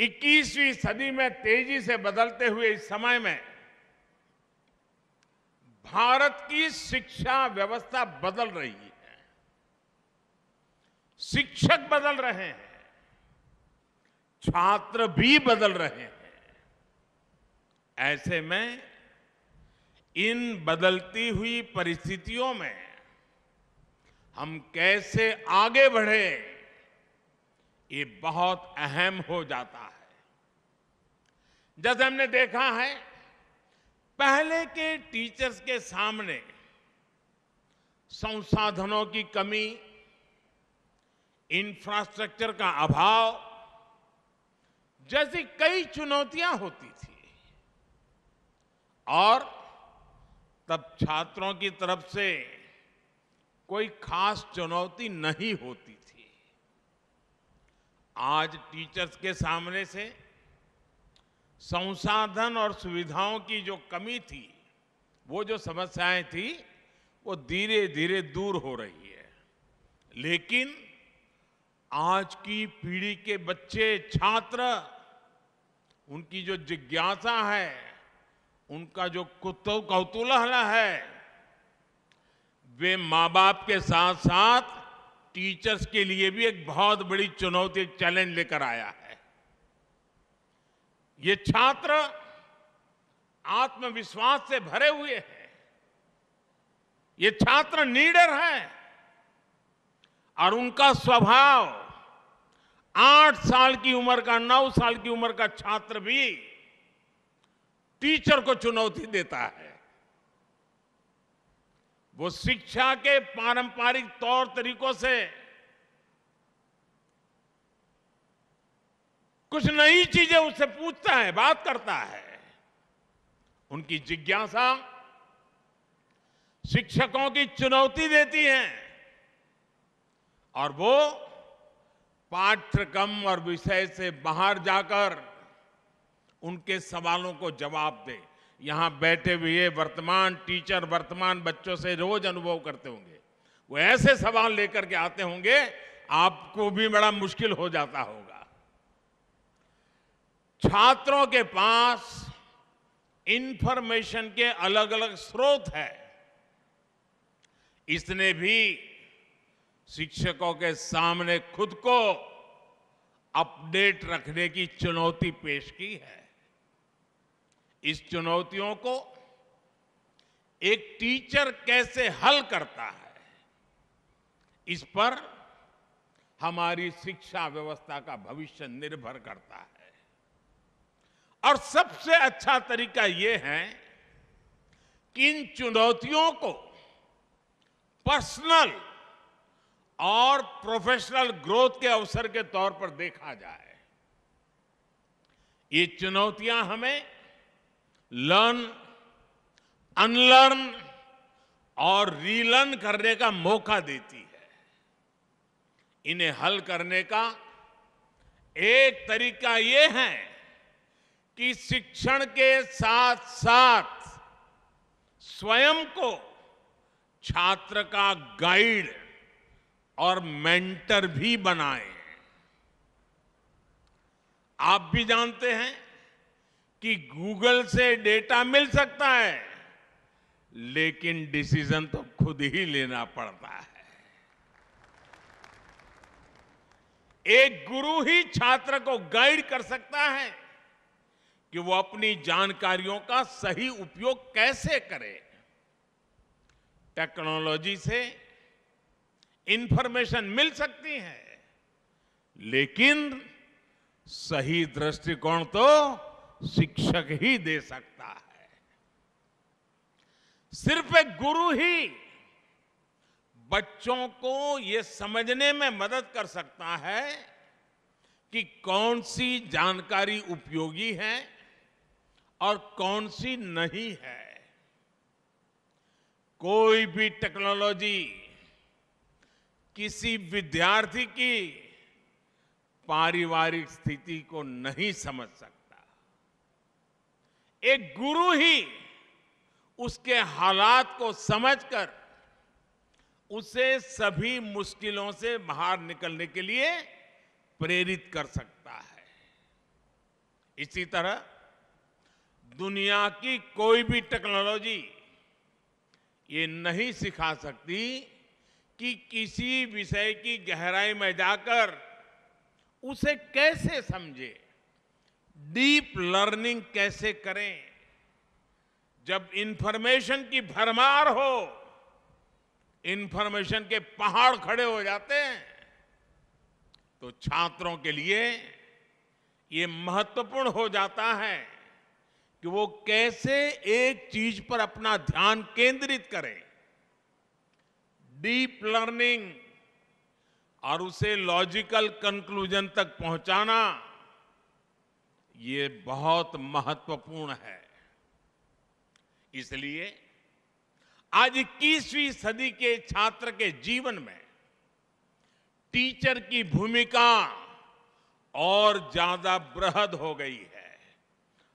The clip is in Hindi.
21वीं सदी में तेजी से बदलते हुए इस समय में भारत की शिक्षा व्यवस्था बदल रही है शिक्षक बदल रहे हैं छात्र भी बदल रहे हैं ऐसे में इन बदलती हुई परिस्थितियों में हम कैसे आगे बढ़े ये बहुत अहम हो जाता है जैसे हमने देखा है पहले के टीचर्स के सामने संसाधनों की कमी इंफ्रास्ट्रक्चर का अभाव जैसी कई चुनौतियां होती थी और तब छात्रों की तरफ से कोई खास चुनौती नहीं होती थी आज टीचर्स के सामने से संसाधन और सुविधाओं की जो कमी थी वो जो समस्याएं थी वो धीरे धीरे दूर हो रही है लेकिन आज की पीढ़ी के बच्चे छात्र उनकी जो जिज्ञासा है उनका जो कौतूहल है वे माँ बाप के साथ साथ टीचर्स के लिए भी एक बहुत बड़ी चुनौती चैलेंज लेकर आया है ये छात्र आत्मविश्वास से भरे हुए हैं ये छात्र नीडर हैं और उनका स्वभाव आठ साल की उम्र का नौ साल की उम्र का छात्र भी टीचर को चुनौती देता है वो शिक्षा के पारंपरिक तौर तरीकों से कुछ नई चीजें उससे पूछता है बात करता है उनकी जिज्ञासा शिक्षकों की चुनौती देती है और वो पाठ्यक्रम और विषय से बाहर जाकर उनके सवालों को जवाब दें यहाँ बैठे हुए वर्तमान टीचर वर्तमान बच्चों से रोज अनुभव करते होंगे वो ऐसे सवाल लेकर के आते होंगे आपको भी बड़ा मुश्किल हो जाता होगा छात्रों के पास इंफॉर्मेशन के अलग अलग स्रोत है इसने भी शिक्षकों के सामने खुद को अपडेट रखने की चुनौती पेश की है इस चुनौतियों को एक टीचर कैसे हल करता है इस पर हमारी शिक्षा व्यवस्था का भविष्य निर्भर करता है और सबसे अच्छा तरीका ये है कि इन चुनौतियों को पर्सनल और प्रोफेशनल ग्रोथ के अवसर के तौर पर देखा जाए ये चुनौतियां हमें लर्न अनलर्न और रीलर्न करने का मौका देती है इन्हें हल करने का एक तरीका यह है कि शिक्षण के साथ साथ स्वयं को छात्र का गाइड और मेंटर भी बनाए आप भी जानते हैं कि गूगल से डेटा मिल सकता है लेकिन डिसीजन तो खुद ही लेना पड़ता है एक गुरु ही छात्र को गाइड कर सकता है कि वो अपनी जानकारियों का सही उपयोग कैसे करे टेक्नोलॉजी से इंफॉर्मेशन मिल सकती है लेकिन सही दृष्टिकोण तो शिक्षक ही दे सकता है सिर्फ एक गुरु ही बच्चों को यह समझने में मदद कर सकता है कि कौन सी जानकारी उपयोगी है और कौन सी नहीं है कोई भी टेक्नोलॉजी किसी विद्यार्थी की पारिवारिक स्थिति को नहीं समझ सकता एक गुरु ही उसके हालात को समझकर उसे सभी मुश्किलों से बाहर निकलने के लिए प्रेरित कर सकता है इसी तरह दुनिया की कोई भी टेक्नोलॉजी ये नहीं सिखा सकती कि किसी विषय की गहराई में जाकर उसे कैसे समझे डीप लर्निंग कैसे करें जब इंफॉर्मेशन की भरमार हो इंफॉर्मेशन के पहाड़ खड़े हो जाते हैं तो छात्रों के लिए ये महत्वपूर्ण हो जाता है कि वो कैसे एक चीज पर अपना ध्यान केंद्रित करें डीप लर्निंग और उसे लॉजिकल कंक्लूजन तक पहुंचाना ये बहुत महत्वपूर्ण है इसलिए आज 21वीं सदी के छात्र के जीवन में टीचर की भूमिका और ज्यादा बृहद हो गई है